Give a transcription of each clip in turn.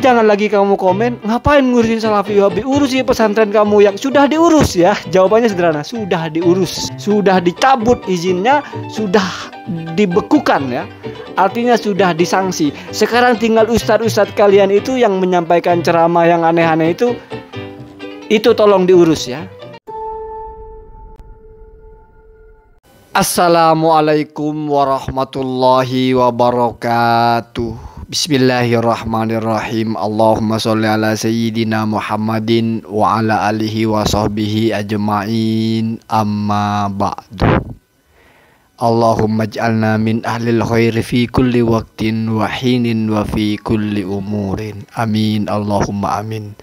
jangan lagi kamu komen ngapain ngurusin Salafi urus urusi ya pesantren kamu yang sudah diurus ya. Jawabannya sederhana, sudah diurus, sudah dicabut izinnya, sudah dibekukan ya. Artinya sudah disanksi. Sekarang tinggal ustadz-ustadz kalian itu yang menyampaikan ceramah yang aneh-aneh itu itu tolong diurus ya. Assalamualaikum warahmatullahi wabarakatuh. Bismillahirrahmanirrahim Allahumma sholli ala sayyidina Muhammadin wa ala alihi wa sahbihi ajma'in amma ba'du Allahumma ja'alna min ahlil khairi fi kulli waktin wa hinin wa fi kulli umurin amin Allahumma amin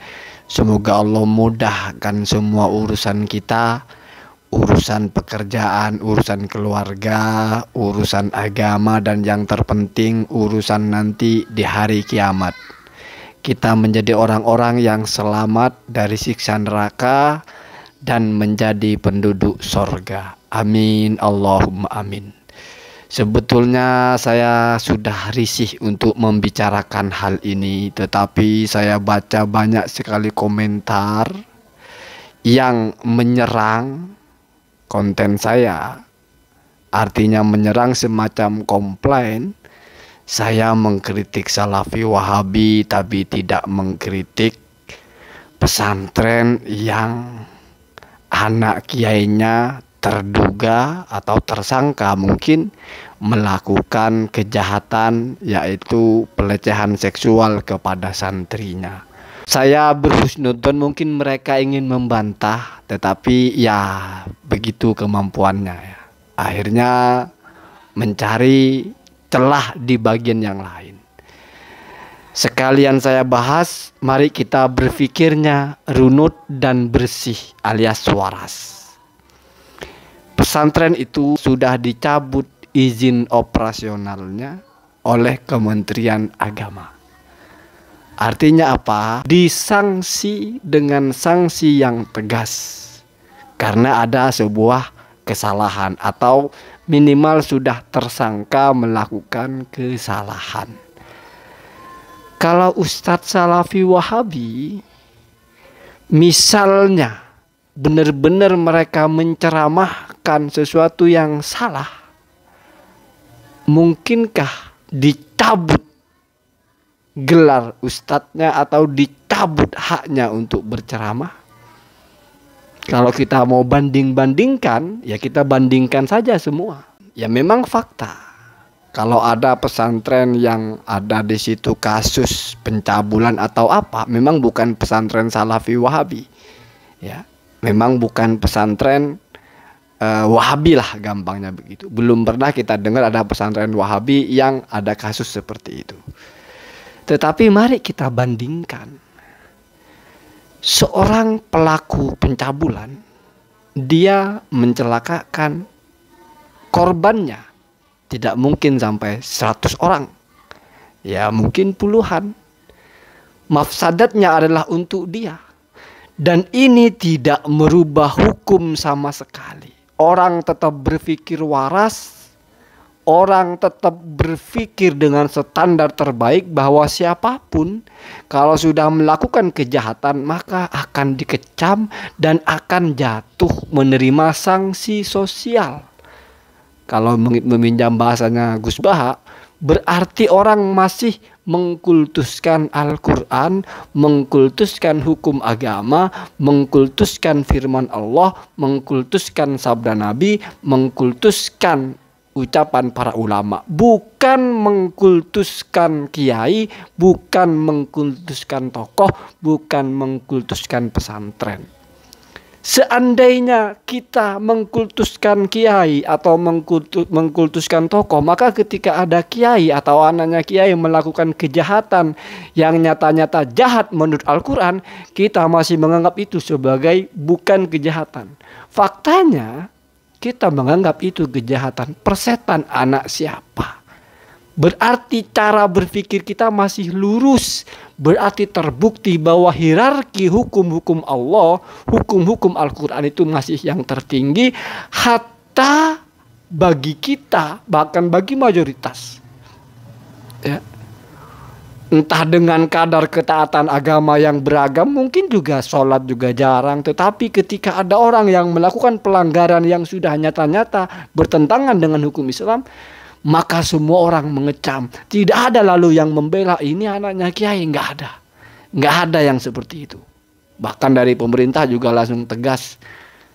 Semoga Allah mudahkan semua urusan kita urusan pekerjaan, urusan keluarga, urusan agama, dan yang terpenting urusan nanti di hari kiamat. Kita menjadi orang-orang yang selamat dari siksa neraka dan menjadi penduduk sorga. Amin, Allahumma amin. Sebetulnya saya sudah risih untuk membicarakan hal ini, tetapi saya baca banyak sekali komentar yang menyerang konten saya. Artinya menyerang semacam komplain. Saya mengkritik Salafi Wahabi tapi tidak mengkritik pesantren yang anak kiainya terduga atau tersangka mungkin melakukan kejahatan yaitu pelecehan seksual kepada santrinya. Saya berhusnudon mungkin mereka ingin membantah tetapi ya begitu kemampuannya ya. Akhirnya mencari celah di bagian yang lain. Sekalian saya bahas, mari kita berpikirnya runut dan bersih alias waras. Pesantren itu sudah dicabut izin operasionalnya oleh Kementerian Agama. Artinya apa? Disangsi dengan sanksi yang tegas. Karena ada sebuah kesalahan atau minimal sudah tersangka melakukan kesalahan. Kalau Ustadz Salafi Wahabi misalnya benar-benar mereka menceramahkan sesuatu yang salah, mungkinkah dicabut gelar ustadznya atau dicabut haknya untuk berceramah? Kalau kita mau banding-bandingkan, ya kita bandingkan saja semua. Ya memang fakta. Kalau ada pesantren yang ada di situ kasus pencabulan atau apa, memang bukan pesantren Salafi Wahabi. Ya, memang bukan pesantren uh, Wahabi lah gampangnya begitu. Belum pernah kita dengar ada pesantren Wahabi yang ada kasus seperti itu. Tetapi mari kita bandingkan seorang pelaku pencabulan dia mencelakakan korbannya tidak mungkin sampai 100 orang. Ya, mungkin puluhan. Mafsadatnya adalah untuk dia. Dan ini tidak merubah hukum sama sekali. Orang tetap berpikir waras orang tetap berpikir dengan standar terbaik bahwa siapapun kalau sudah melakukan kejahatan maka akan dikecam dan akan jatuh menerima sanksi sosial. Kalau meminjam bahasanya Gus Baha, berarti orang masih mengkultuskan Al-Quran, mengkultuskan hukum agama, mengkultuskan firman Allah, mengkultuskan sabda Nabi, mengkultuskan ucapan para ulama, bukan mengkultuskan kiai, bukan mengkultuskan tokoh, bukan mengkultuskan pesantren. Seandainya kita mengkultuskan kiai atau mengkultuskan tokoh, maka ketika ada kiai atau anaknya kiai melakukan kejahatan yang nyata-nyata jahat menurut Al-Quran, kita masih menganggap itu sebagai bukan kejahatan. Faktanya, kita menganggap itu kejahatan persetan anak siapa. Berarti cara berpikir kita masih lurus. Berarti terbukti bahwa hierarki hukum-hukum Allah, hukum-hukum Al-Quran itu masih yang tertinggi. Hatta bagi kita, bahkan bagi mayoritas entah dengan kadar ketaatan agama yang beragam mungkin juga sholat juga jarang tetapi ketika ada orang yang melakukan pelanggaran yang sudah nyata-nyata bertentangan dengan hukum Islam maka semua orang mengecam tidak ada lalu yang membela ini anaknya kiai nggak ada nggak ada yang seperti itu bahkan dari pemerintah juga langsung tegas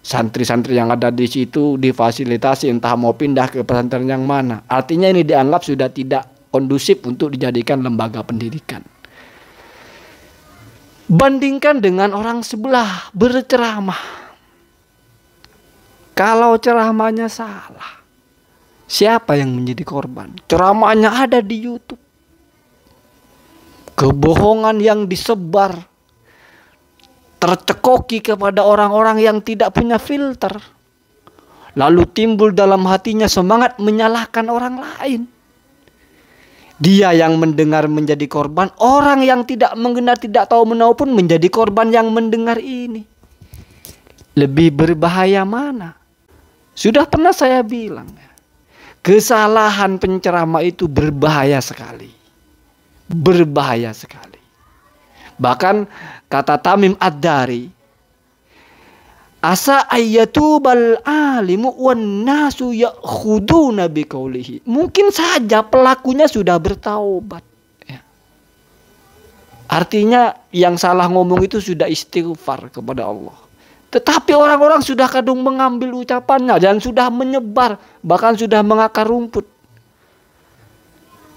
santri-santri yang ada di situ difasilitasi entah mau pindah ke pesantren yang mana artinya ini dianggap sudah tidak kondusif untuk dijadikan lembaga pendidikan. Bandingkan dengan orang sebelah berceramah. Kalau ceramahnya salah, siapa yang menjadi korban? Ceramahnya ada di YouTube. Kebohongan yang disebar tercekoki kepada orang-orang yang tidak punya filter. Lalu timbul dalam hatinya semangat menyalahkan orang lain dia yang mendengar menjadi korban, orang yang tidak mengenal tidak tahu menau pun menjadi korban yang mendengar ini. Lebih berbahaya mana? Sudah pernah saya bilang, kesalahan pencerama itu berbahaya sekali. Berbahaya sekali. Bahkan kata Tamim Ad-Dari, Asa bal alimu wan nasu nabi kaulihi. Mungkin saja pelakunya sudah bertaubat. Ya. Artinya yang salah ngomong itu sudah istighfar kepada Allah. Tetapi orang-orang sudah kadung mengambil ucapannya dan sudah menyebar, bahkan sudah mengakar rumput.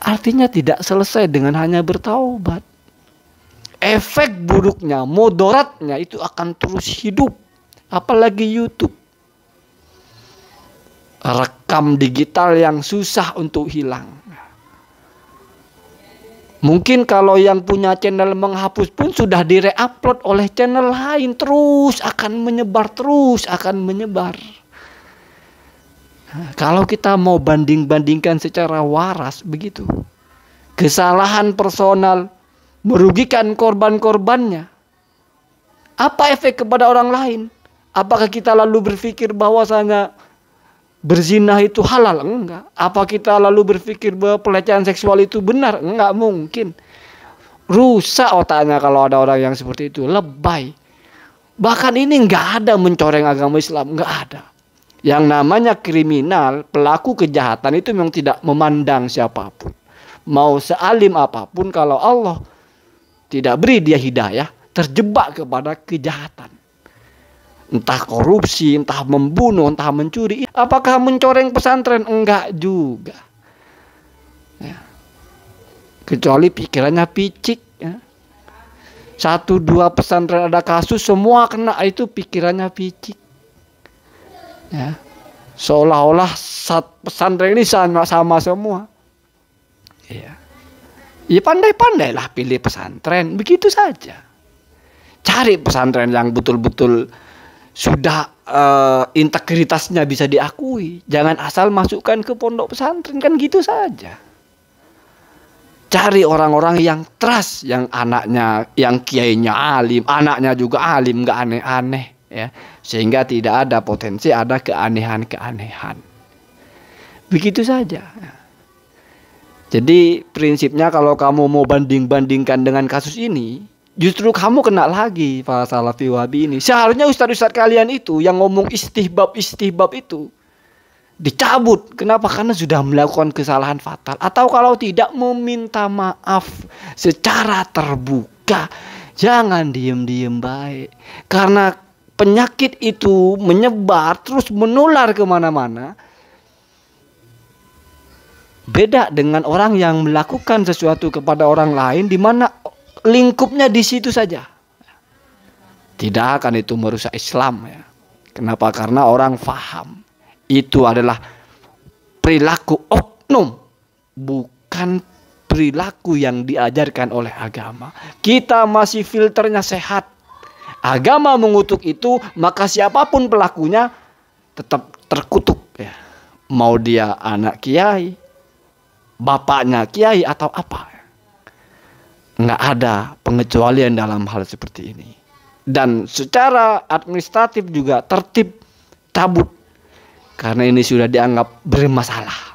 Artinya tidak selesai dengan hanya bertaubat. Efek buruknya, mudaratnya itu akan terus hidup apalagi YouTube. Rekam digital yang susah untuk hilang. Mungkin kalau yang punya channel menghapus pun sudah direupload oleh channel lain terus akan menyebar terus akan menyebar. kalau kita mau banding-bandingkan secara waras begitu. Kesalahan personal merugikan korban-korbannya. Apa efek kepada orang lain? Apakah kita lalu berpikir bahwasanya berzinah itu halal? Enggak. Apa kita lalu berpikir bahwa pelecehan seksual itu benar? Enggak mungkin. Rusak otaknya kalau ada orang yang seperti itu, lebay. Bahkan ini enggak ada mencoreng agama Islam, enggak ada. Yang namanya kriminal, pelaku kejahatan itu memang tidak memandang siapapun. Mau sealim apapun kalau Allah tidak beri dia hidayah, terjebak kepada kejahatan entah korupsi, entah membunuh, entah mencuri. Apakah mencoreng pesantren? Enggak juga. Ya. Kecuali pikirannya picik. Ya. Satu dua pesantren ada kasus, semua kena itu pikirannya picik. Ya. Seolah-olah pesantren ini sama, sama semua. Ya. Ya pandai-pandailah pilih pesantren, begitu saja. Cari pesantren yang betul-betul sudah uh, integritasnya bisa diakui. Jangan asal masukkan ke pondok pesantren kan gitu saja. Cari orang-orang yang trust, yang anaknya, yang kiainya alim, anaknya juga alim, nggak aneh-aneh ya. Sehingga tidak ada potensi ada keanehan-keanehan. Begitu saja. Jadi prinsipnya kalau kamu mau banding-bandingkan dengan kasus ini, justru kamu kena lagi para salafi ini. Seharusnya ustadz-ustadz kalian itu yang ngomong istihbab-istihbab itu dicabut. Kenapa? Karena sudah melakukan kesalahan fatal atau kalau tidak meminta maaf secara terbuka. Jangan diem-diem baik karena penyakit itu menyebar terus menular kemana-mana. Beda dengan orang yang melakukan sesuatu kepada orang lain di mana lingkupnya di situ saja. Tidak akan itu merusak Islam ya. Kenapa? Karena orang faham itu adalah perilaku oknum, bukan perilaku yang diajarkan oleh agama. Kita masih filternya sehat. Agama mengutuk itu, maka siapapun pelakunya tetap terkutuk ya. Mau dia anak kiai, bapaknya kiai atau apa. Ya nggak ada pengecualian dalam hal seperti ini. Dan secara administratif juga tertib cabut karena ini sudah dianggap bermasalah.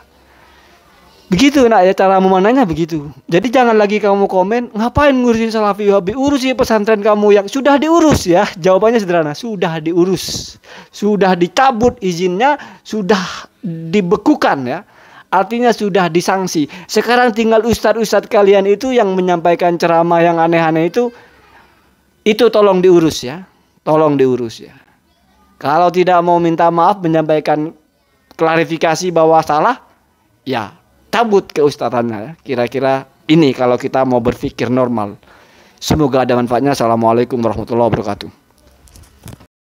Begitu nak ya cara memananya begitu. Jadi jangan lagi kamu komen ngapain ngurusin Salafi wahabi urus ya pesantren kamu yang sudah diurus ya. Jawabannya sederhana, sudah diurus. Sudah dicabut izinnya, sudah dibekukan ya. Artinya sudah disanksi. Sekarang tinggal ustadz-ustadz kalian itu yang menyampaikan ceramah yang aneh-aneh itu itu tolong diurus ya. Tolong diurus ya. Kalau tidak mau minta maaf menyampaikan klarifikasi bahwa salah, ya tabut ke ustadzannya. Ya. Kira-kira ini kalau kita mau berpikir normal. Semoga ada manfaatnya. Assalamualaikum warahmatullahi wabarakatuh.